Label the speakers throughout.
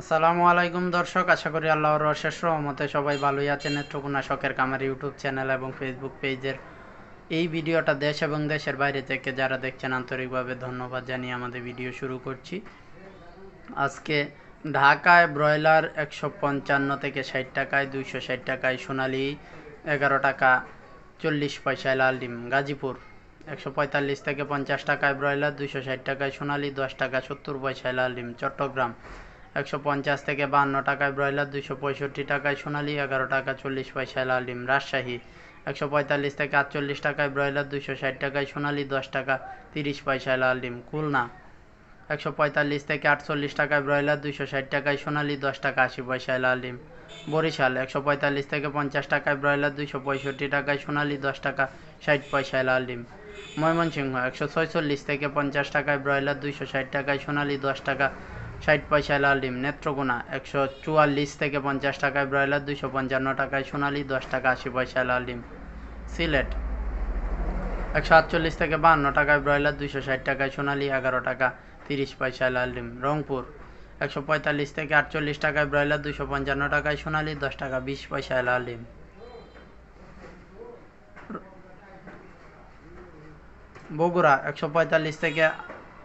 Speaker 1: আসসালামু আলাইকুম দর্শক আশা করি আল্লাহর অশেষ রহমতে সবাই ভালোই আছেন নেত্রকোনা শখের কামার ইউটিউব চ্যানেল এবং ফেসবুক পেজের এই ভিডিওটা দেশ এবং দেশের বাইরে থেকে যারা দেখছেন আন্তরিকভাবে ধন্যবাদ জানিয়ে আমাদের ভিডিও শুরু করছি আজকে ঢাকায় ব্রয়লার একশো পঞ্চান্ন থেকে ষাট টাকায় দুইশো ষাট টাকায় সোনালি এগারো টাকা চল্লিশ পয়সায় লাল ডিম গাজীপুর একশো পঁয়তাল্লিশ থেকে পঞ্চাশ টাকায় ব্রয়লার দুইশো ষাট টাকায় সোনালি দশ টাকা সত্তর পয়সায় লাল ডিম চট্টগ্রাম একশো পঞ্চাশ থেকে বান্ন টাকায় ব্রয়লার দুশো পঁয়ষট্টি টাকায় সোনালি এগারো টাকা চল্লিশ পয়সায় লালিম রাজশাহী একশো পঁয়তাল্লিশ থেকে আটচল্লিশ টাকায় ব্রয়লার দুশো ষাট টাকায় সোনালি দশ টাকা তিরিশ পয়সায় লালিম খুলনা একশো পঁয়তাল্লিশ থেকে আটচল্লিশ টাকায় ব্রয়লার দুশো ষাট টাকায় সোনালি দশ টাকা আশি পয়সায় লালিম বরিশাল একশো পঁয়তাল্লিশ থেকে পঞ্চাশ টাকায় ব্রয়লার দুশো পঁয়ষট্টি টাকায় সোনালি দশ টাকা ষাট পয়সায় লালিম ময়মনসিংহ একশো ছয়চল্লিশ থেকে পঞ্চাশ টাকায় ব্রয়লার দুশো ষাট টাকায় সোনালি দশ টাকা ষাট পয়সায় লাল ডিম নেত্রকোনা একশো চুয়াল্লিশ থেকে পঞ্চাশ টাকায় ব্রয়লার দুশো পঞ্চান্ন টাকায় সোনালি দশ টাকা আশি পয়সায় লাল ডিম সিলেট একশো আটচল্লিশ থেকে বাহান্ন টাকায় ব্রয়লার দুশো ষাট টাকায় সোনালি এগারো টাকা তিরিশ পয়সায় লাল ডিম রংপুর একশো পঁয়তাল্লিশ থেকে আটচল্লিশ টাকায় ব্রয়লার দুশো পঞ্চান্ন টাকায় সোনালি দশ টাকা বিশ পয়সায় লাল ডিম বগুড়া একশো পঁয়তাল্লিশ থেকে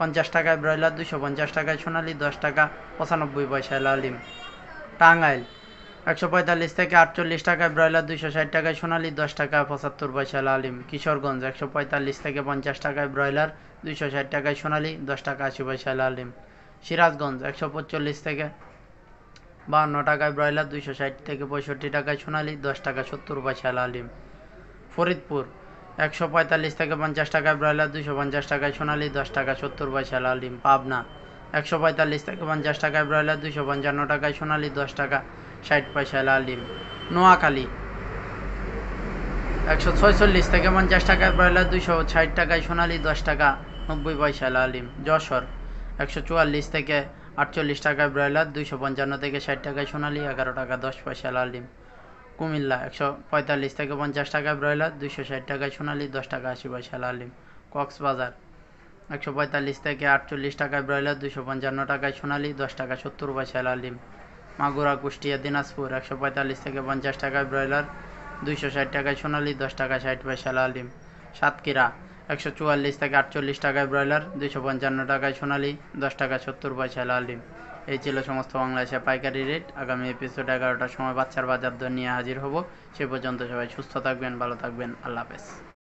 Speaker 1: পঞ্চাশ টাকায় ব্রয়লার দুশো পঞ্চাশ টাকায় সোনালি দশ টাকা পঁচানব্বই পয়সায় লালিম টাঙ্গাইল একশো পঁয়তাল্লিশ থেকে আটচল্লিশ টাকায় ব্রয়লার দুশো ষাট টাকায় সোনালি দশ টাকা পঁচাত্তর পয়সা লালিম কিশোরগঞ্জ একশো পঁয়তাল্লিশ থেকে পঞ্চাশ টাকায় ব্রয়লার দুশো ষাট টাকায় সোনালি দশ টাকা আশি পয়সা লালিম সিরাজগঞ্জ একশো পঁচল্লিশ থেকে বাহান্ন টাকায় ব্রয়লার দুশো ষাট থেকে পঁয়ষট্টি টাকায় সোনালি দশ টাকা সত্তর পয়সা লালিম ফরিদপুর একশো পঁয়তাল্লিশ থেকে পঞ্চাশ টাকায় ব্রয়লার দুশো পঞ্চাশ টাকায় সোনালি দশ টাকা সত্তর পয়সা লাল ডিম পাবনা একশো পঁয়তাল্লিশ থেকে পঞ্চাশ টাকায় ব্রয়লার দুশো পঞ্চান্ন টাকায় সোনালি দশ টাকা ষাট পয়সা লাল ডিম নোয়াখালী একশো ছয়চল্লিশ থেকে পঞ্চাশ টাকায় ব্রয়লার দুশো ষাট টাকায় সোনালি দশ টাকা নব্বই পয়সা লাল ডিম যশোর একশো চুয়াল্লিশ থেকে আটচল্লিশ টাকায় ব্রয়লার দুশো পঞ্চান্ন থেকে ষাট টাকায় সোনালি এগারো টাকা দশ পয়সা লাল ডিম কুমিল্লা একশো পঁয়তাল্লিশ থেকে পঞ্চাশ টাকায় ব্রয়লার দুশো ষাট টাকায় সোনালি দশ টাকা আশি পয়সা লালিম কক্সবাজার একশো পঁয়তাল্লিশ থেকে আটচল্লিশ টাকায় ব্রয়লার দুশো পঞ্চান্ন টাকায় সোনালি দশ টাকা সত্তর পয়সা লালিম মাগুরা কুষ্টিয়া দিনাজপুর একশো পঁয়তাল্লিশ থেকে পঞ্চাশ টাকায় ব্রয়লার দুইশো ষাট টাকায় সোনালি দশ টাকা ষাট পয়সা লালিম সাতক্ষীরা একশো চুয়াল্লিশ থেকে আটচল্লিশ টাকায় ব্রয়লার দুশো পঞ্চান্ন টাকায় সোনালি দশ টাকা সত্তর পয়সা লালিম এই ছিল সমস্ত বাংলাদেশের পাইকারি রেট আগামী এপিসোড এগারোটার সময় বাচ্চার বাজার দর নিয়ে হাজির হব সে পর্যন্ত সবাই সুস্থ থাকবেন ভালো থাকবেন আল্লাহ হাফেজ